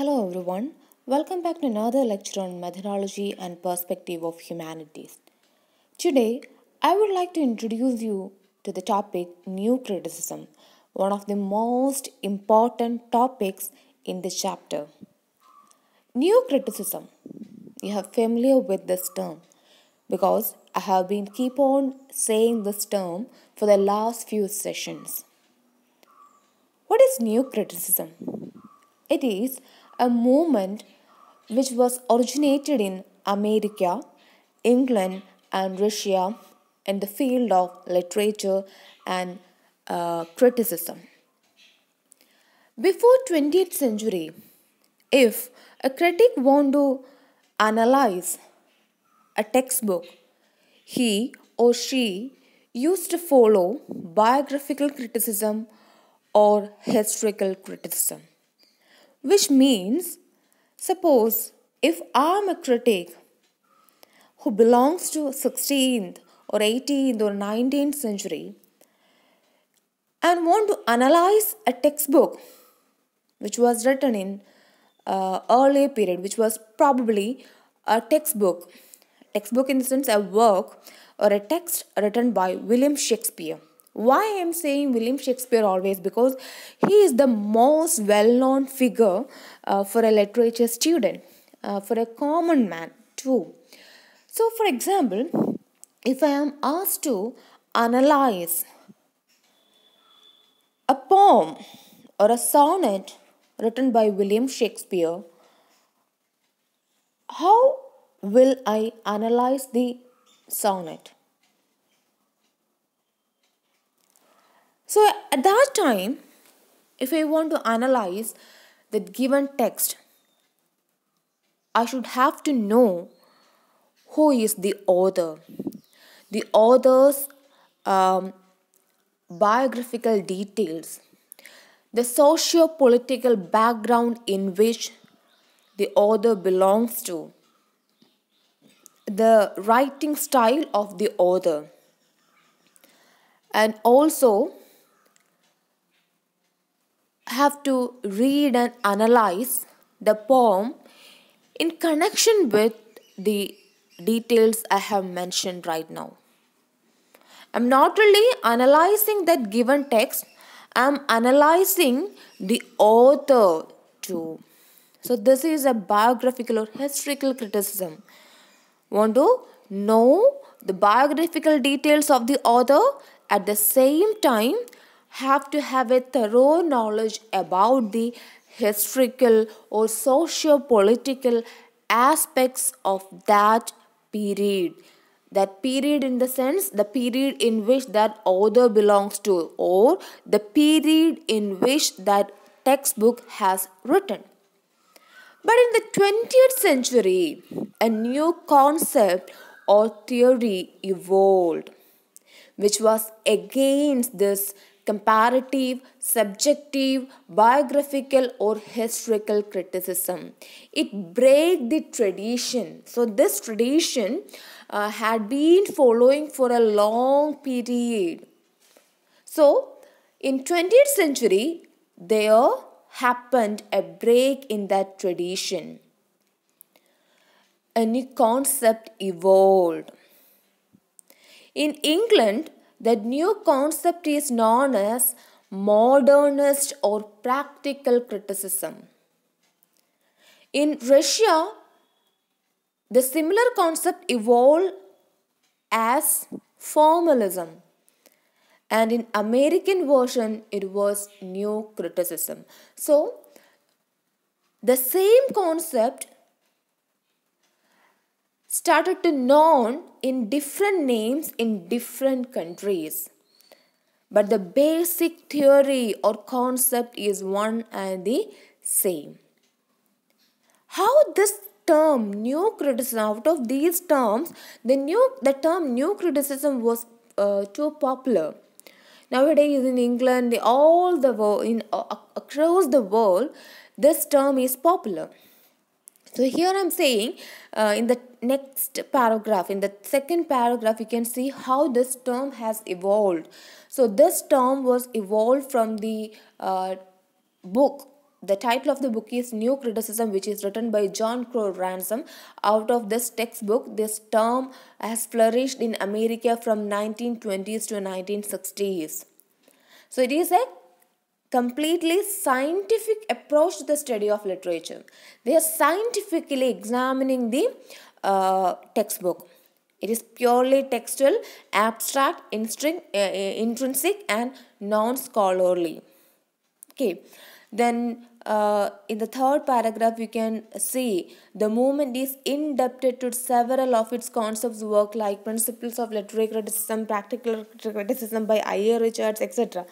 Hello everyone, welcome back to another lecture on methodology and perspective of humanities. Today, I would like to introduce you to the topic New Criticism, one of the most important topics in this chapter. New Criticism. You are familiar with this term because I have been keep on saying this term for the last few sessions. What is New Criticism? It is a movement which was originated in America, England, and Russia in the field of literature and uh, criticism. Before 20th century, if a critic want to analyze a textbook, he or she used to follow biographical criticism or historical criticism which means suppose if a critic who belongs to 16th or 18th or 19th century and want to analyze a textbook which was written in uh, earlier period which was probably a textbook textbook in the sense a work or a text written by william shakespeare why i am saying william shakespeare always because he is the most well-known figure uh, for a literature student uh, for a common man too so for example if i am asked to analyze a poem or a sonnet written by william shakespeare how will i analyze the sonnet So at that time, if I want to analyze that given text, I should have to know who is the author, the author's um, biographical details, the socio political background in which the author belongs to, the writing style of the author, and also have to read and analyze the poem in connection with the details I have mentioned right now. I'm not only analyzing that given text, I'm analyzing the author too. So, this is a biographical or historical criticism. Want to know the biographical details of the author at the same time have to have a thorough knowledge about the historical or socio political aspects of that period. That period, in the sense, the period in which that author belongs to, or the period in which that textbook has written. But in the 20th century, a new concept or theory evolved, which was against this comparative, subjective, biographical or historical criticism. It break the tradition. So this tradition uh, had been following for a long period. So in 20th century there happened a break in that tradition. A new concept evolved. In England, that new concept is known as modernist or practical criticism. In Russia, the similar concept evolved as formalism. And in American version, it was new criticism. So, the same concept started to known in different names in different countries. But the basic theory or concept is one and the same. How this term new criticism out of these terms the new the term new criticism was uh, too popular nowadays in england all the world in uh, across the world this term is popular so here i'm saying uh, in the next paragraph, in the second paragraph, you can see how this term has evolved. So this term was evolved from the uh, book the title of the book is New Criticism, which is written by John Crow Ransom. Out of this textbook, this term has flourished in America from 1920s to 1960s. So it is a completely scientific approach to the study of literature. They are scientifically examining the textbook. It is purely textual, abstract, instring, uh, uh, intrinsic and non-scholarly. Okay, then uh, in the third paragraph you can see the movement is indebted to several of its concepts work like principles of literary criticism, practical criticism by I.A. Richards, etc.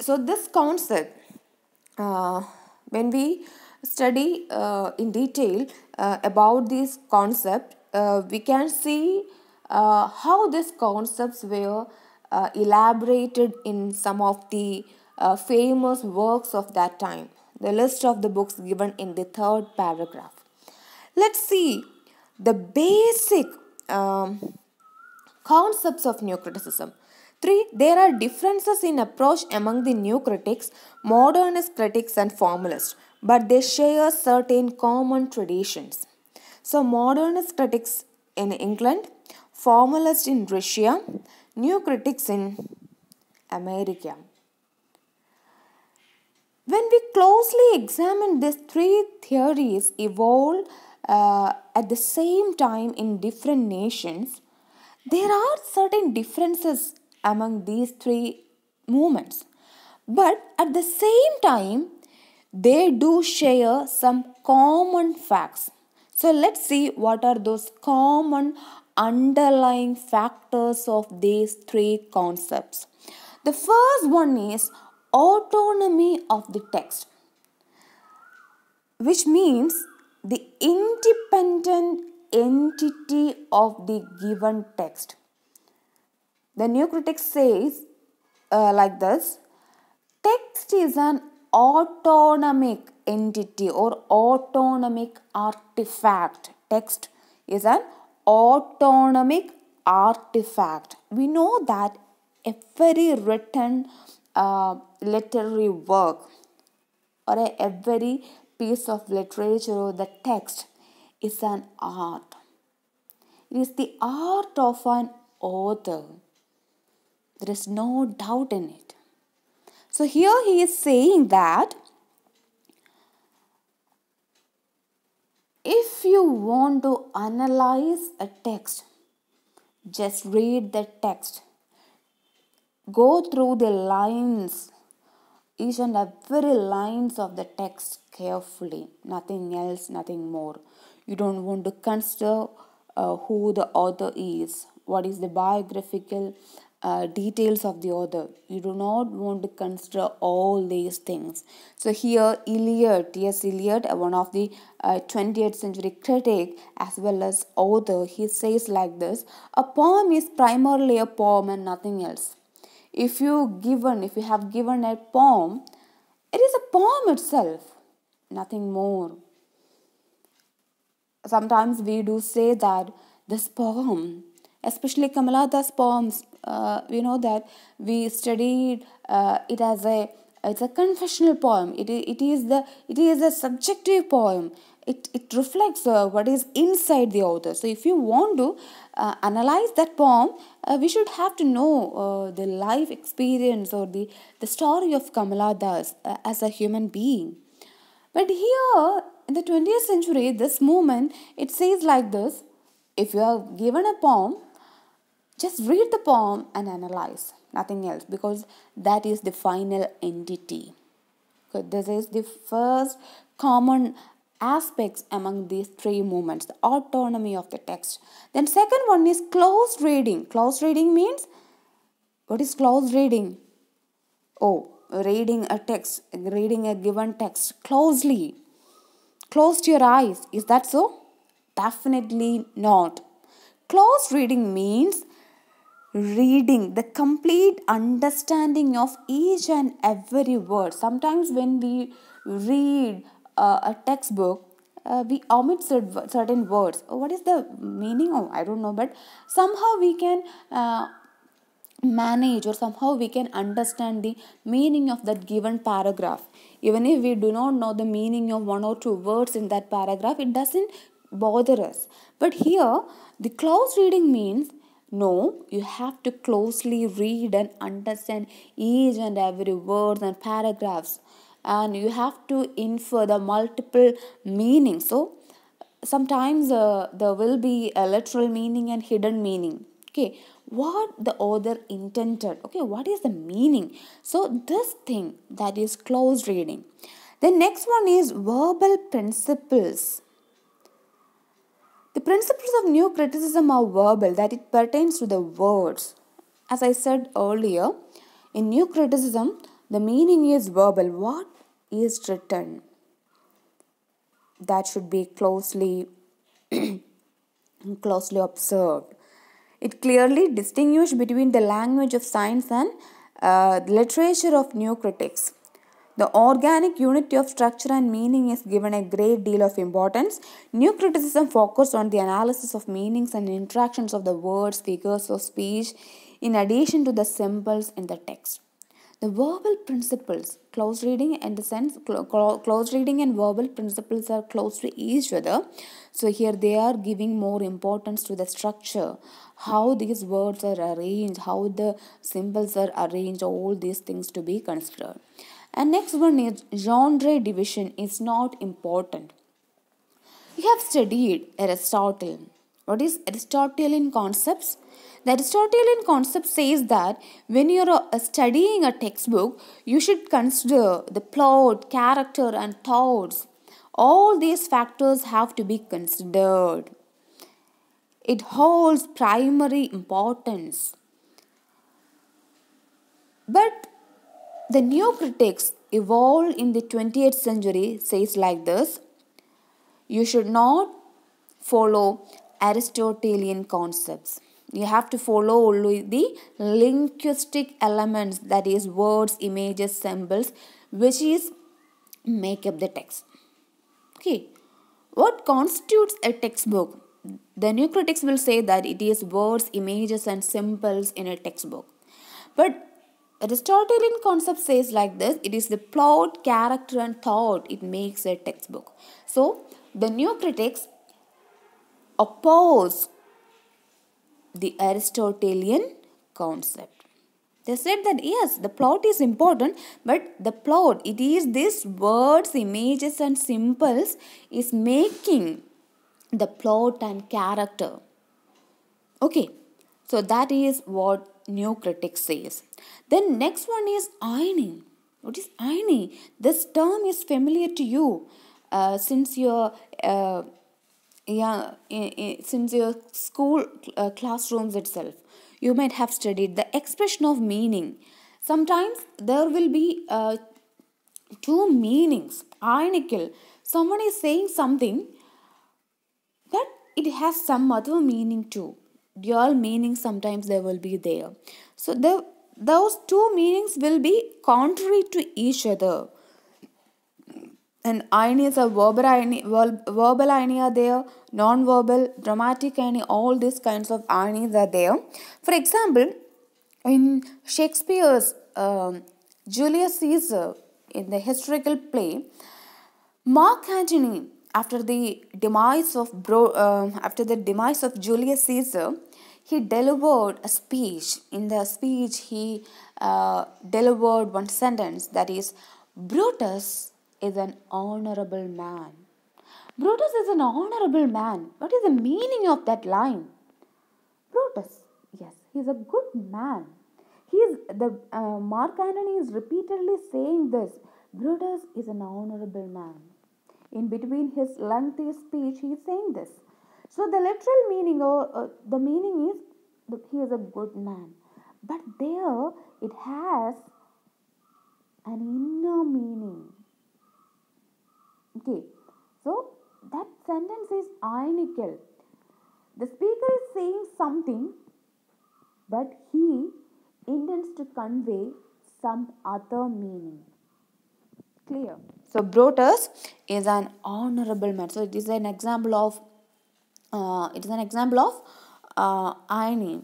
So this concept, uh, when we study uh, in detail uh, about this concept, uh, we can see how these concepts were elaborated in some of the famous works of that time. The list of the books given in the third paragraph. Let's see the basic um, concepts of new criticism. 3. There are differences in approach among the new critics, modernist critics, and formalists but they share certain common traditions. So, modernist critics in England, formalists in Russia, new critics in America. When we closely examine these three theories evolve uh, at the same time in different nations, there are certain differences among these three movements. But at the same time, they do share some common facts. So let's see what are those common underlying factors of these three concepts. The first one is autonomy of the text, which means the independent entity of the given text. The new critic says uh, like this text is an autonomic entity or autonomic artifact. Text is an autonomic artifact. We know that every written uh, literary work or every piece of literature or the text is an art. It is the art of an author. There is no doubt in it. So here he is saying that if you want to analyze a text, just read the text. Go through the lines, each and every lines of the text carefully. Nothing else, nothing more. You don't want to consider uh, who the author is, what is the biographical uh, details of the author. You do not want to consider all these things. So here Eliot, yes Eliot, uh, one of the uh, 20th century critic as well as author, he says like this, a poem is primarily a poem and nothing else. If you given, if you have given a poem, it is a poem itself, nothing more. Sometimes we do say that this poem, especially Kamala Das poems, uh, we know that we studied uh, it as a it's a confessional poem it, it is the it is a subjective poem it, it reflects uh, what is inside the author so if you want to uh, analyze that poem uh, we should have to know uh, the life experience or the, the story of kamala das uh, as a human being but here in the 20th century this movement it says like this if you are given a poem just read the poem and analyze, nothing else, because that is the final entity. Okay, this is the first common aspects among these three movements the autonomy of the text then second one is closed reading closed reading means what is closed reading oh reading a text reading a given text closely closed your eyes is that so definitely not closed reading means reading, the complete understanding of each and every word. Sometimes when we read uh, a textbook, uh, we omit certain words. What is the meaning? Oh, I don't know, but somehow we can. Uh, manage or somehow we can understand the meaning of that given paragraph even if we do not know the meaning of one or two words in that paragraph it doesn't bother us but here the close reading means no, you have to closely read and understand each and every word and paragraphs and you have to infer the multiple meanings. So sometimes uh, there will be a literal meaning and hidden meaning. Okay, what the author intended. Okay, what is the meaning? So this thing that is close reading. The next one is verbal principles. The principles of new criticism are verbal, that it pertains to the words. As I said earlier, in new criticism, the meaning is verbal. What is written? That should be closely, closely observed. It clearly distinguishes between the language of science and uh, literature of new critics. The organic unity of structure and meaning is given a great deal of importance. New criticism focused on the analysis of meanings and interactions of the words, figures of speech, in addition to the symbols in the text. The verbal principles, close reading and the sense, close reading and verbal principles are close to each other. So here they are giving more importance to the structure, how these words are arranged, how the symbols are arranged, all these things to be considered. And next one is genre division is not important. We have studied Aristotle. What is Aristotelian concepts? The Aristotelian concept says that when you are uh, studying a textbook, you should consider the plot, character, and thoughts. All these factors have to be considered. It holds primary importance. But the neocritics evolved in the 20th century says like this You should not follow Aristotelian concepts. You have to follow only the linguistic elements, that is, words, images, symbols, which is make up the text. Okay, what constitutes a textbook? The new critics will say that it is words, images, and symbols in a textbook. But Aristotelian concept says like this it is the plot, character, and thought it makes a textbook. So the new critics oppose the Aristotelian concept. They said that yes, the plot is important, but the plot, it is these words, images, and symbols is making the plot and character. Okay, so that is what new critics says. Then next one is ironing. What is ironing? This term is familiar to you uh, since your uh, yeah, since your school uh, classrooms itself. You might have studied the expression of meaning. Sometimes there will be uh, two meanings. Ironical. Someone is saying something, but it has some other meaning too. Dual meaning sometimes there will be there. So the those two meanings will be contrary to each other. And irony is a verbal irony, verbal irony are there, non-verbal, dramatic irony, all these kinds of ironies are there. For example, in Shakespeare's um, Julius Caesar, in the historical play, Mark Antony, after the demise of bro, uh, after the demise of Julius Caesar, he delivered a speech. In the speech, he uh, delivered one sentence that is, Brutus is an honorable man. Brutus is an honorable man. What is the meaning of that line? Brutus, yes, he is a good man. He is the uh, Mark Antony is repeatedly saying this. Brutus is an honorable man. In between his lengthy speech, he is saying this. So the literal meaning or oh, uh, the meaning is he is a good man. But there it has an inner meaning. Okay, so that sentence is ironical. The speaker is saying something, but he intends to convey some other meaning. Clear? So, Brotus is an honorable man. So, it is an example of uh, it is an example of uh, irony.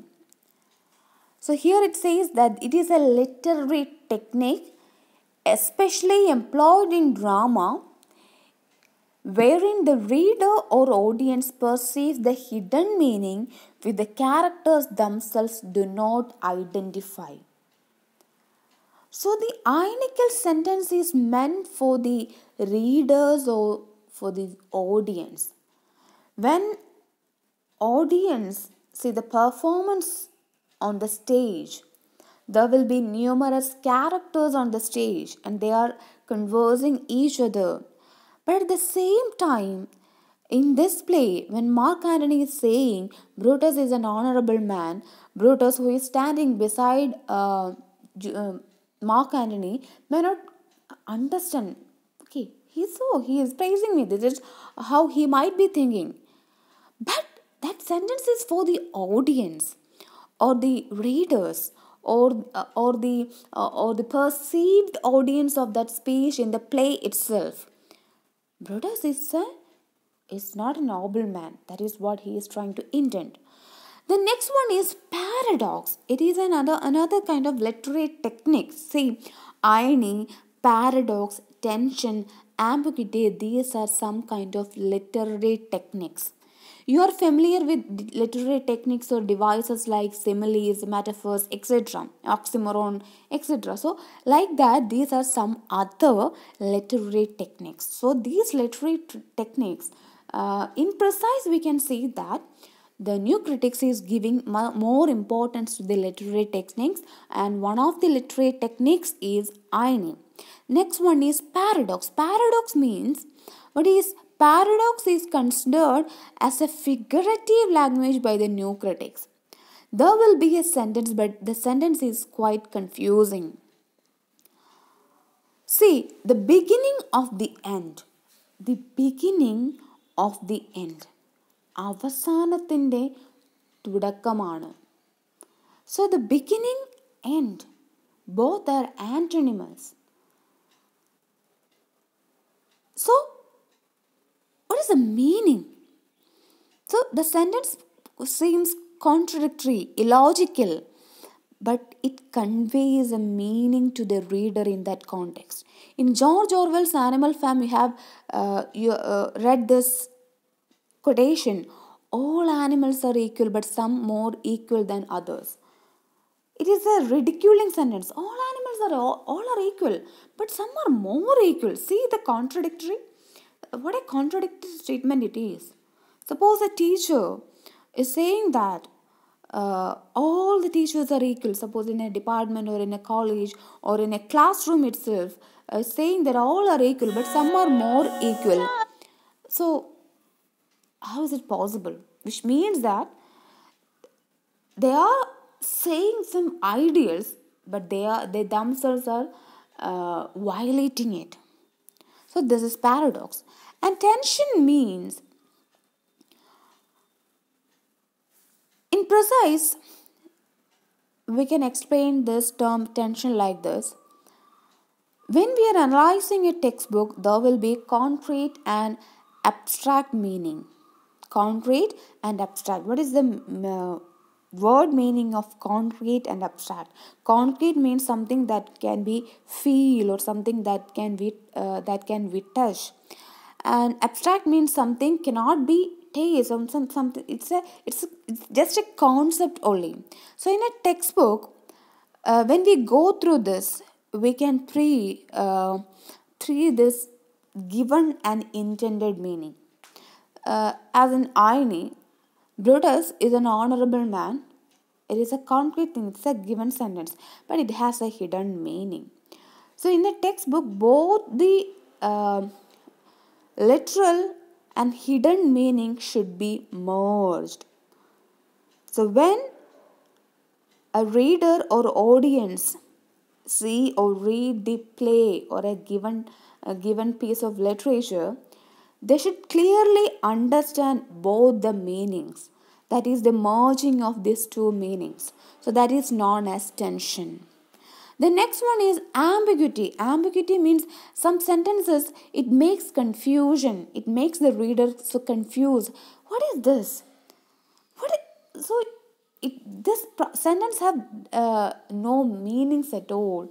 So here it says that it is a literary technique especially employed in drama wherein the reader or audience perceives the hidden meaning which the characters themselves do not identify. So the ironical sentence is meant for the readers or for the audience. When audience see the performance on the stage. There will be numerous characters on the stage and they are conversing each other. But at the same time, in this play, when Mark Antony is saying Brutus is an honorable man, Brutus, who is standing beside uh, uh Mark Antony, may not understand. Okay, he's so, he is praising me. This is how he might be thinking. But that sentence is for the audience or the readers or uh, or the uh, or the perceived audience of that speech in the play itself brutus is a is not a noble man that is what he is trying to intend the next one is paradox it is another another kind of literary technique see irony paradox tension ambiguity these are some kind of literary techniques you are familiar with literary techniques or devices like similes, metaphors, etc., oxymoron, etc. So, like that, these are some other literary techniques. So, these literary techniques, uh, in precise, we can see that the new critics is giving more importance to the literary techniques and one of the literary techniques is irony next one is paradox paradox means what is Paradox is considered as a figurative language by the new critics. There will be a sentence, but the sentence is quite confusing. See, the beginning of the end. The beginning of the end. അവസാനത്തിൻ്റെ തുടക്കമാണ് So the beginning end both are antonyms. So the meaning? So the sentence seems contradictory, illogical, but it conveys a meaning to the reader in that context. In George Orwell's Animal Farm, you have uh, you uh, read this quotation: "All animals are equal, but some more equal than others." It is a ridiculing sentence. All animals are all, all are equal, but some are more equal. See the contradictory what a contradictory statement it is. Suppose a teacher is saying that uh, all the teachers are equal, suppose in a department or in a college or in a classroom itself, uh, saying that all are equal, but some are more equal. So, how is it possible? Which means that they are saying some ideals, but they are they themselves are uh, violating it. So this is paradox. And tension means in precise we can explain this term tension like this. When we are analyzing a textbook, there will be concrete and abstract meaning. Concrete and abstract. What is the uh, word meaning of concrete and abstract concrete means something that can be feel or something that can be uh, that can be touch and abstract means something cannot be taste or some, something it's a it's, a, it's just a concept only so in a textbook uh, when we go through this we can three uh, three this given an intended meaning uh, as in irony Brutus is an honorable man it is a concrete thing, it's a given sentence, but it has a hidden meaning. So, in the textbook, both the uh, literal and hidden meaning should be merged. So, when a reader or audience see or read the play or a given, a given piece of literature, they should clearly understand both the meanings that is the merging of these two meanings so that is known as tension the next one is ambiguity ambiguity means some sentences it makes confusion it makes the reader so confused what is this what is, so it, this sentence have uh, no meanings at all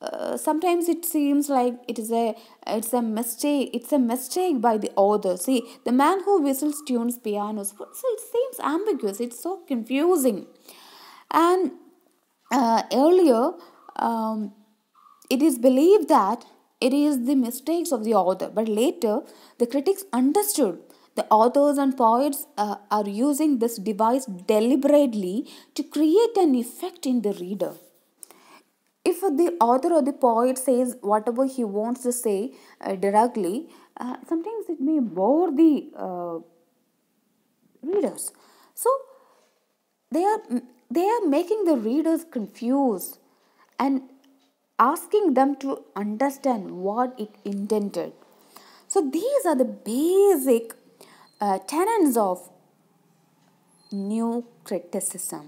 uh, sometimes it seems like it is a it's a mistake it's a mistake by the author see the man who whistles tunes pianos so it seems ambiguous it's so confusing and uh, earlier um, it is believed that it is the mistakes of the author but later the critics understood the authors and poets uh, are using this device deliberately to create an effect in the reader if the author or the poet says whatever he wants to say uh, directly, uh, sometimes it may bore the uh, readers. So they are they are making the readers confused and asking them to understand what it intended. So these are the basic uh, tenets of new criticism.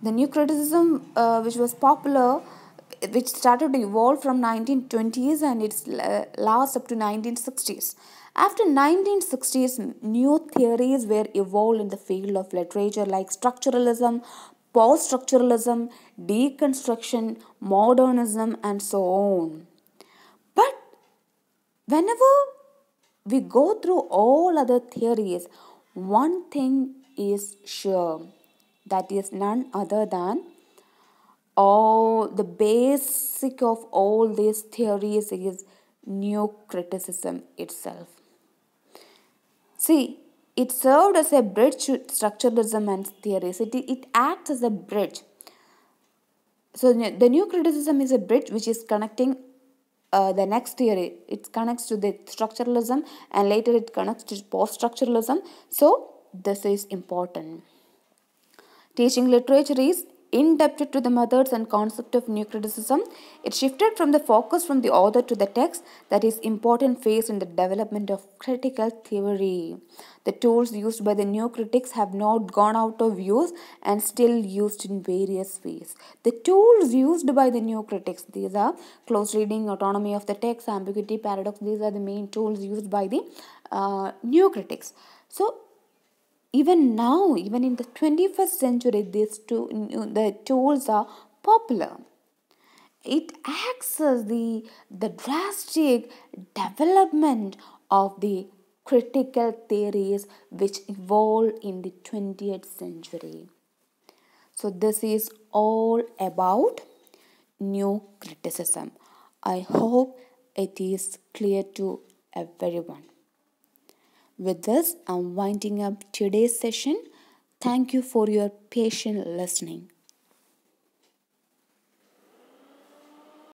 The new criticism, uh, which was popular, which started to evolve from 1920s and its uh, last up to 1960s. After 1960s, new theories were evolved in the field of literature like structuralism, post-structuralism, deconstruction, modernism and so on. But whenever we go through all other theories, one thing is sure that is none other than all the basic of all these theories is new criticism itself see it served as a bridge to structuralism and theories it, it acts as a bridge so the new criticism is a bridge which is connecting uh, the next theory it connects to the structuralism and later it connects to post structuralism so this is important Teaching literature is indebted to the methods and concept of new criticism. It shifted from the focus from the author to the text that is important phase in the development of critical theory. The tools used by the new critics have not gone out of use and still used in various ways. The tools used by the new critics, these are close reading, autonomy of the text, ambiguity, paradox, these are the main tools used by the uh, new critics. So even now, even in the 21st century, these two, the tools are popular. It acts as the, the drastic development of the critical theories which evolved in the 20th century. So, this is all about new criticism. I hope it is clear to everyone. With this, I'm winding up today's session. Thank you for your patient listening.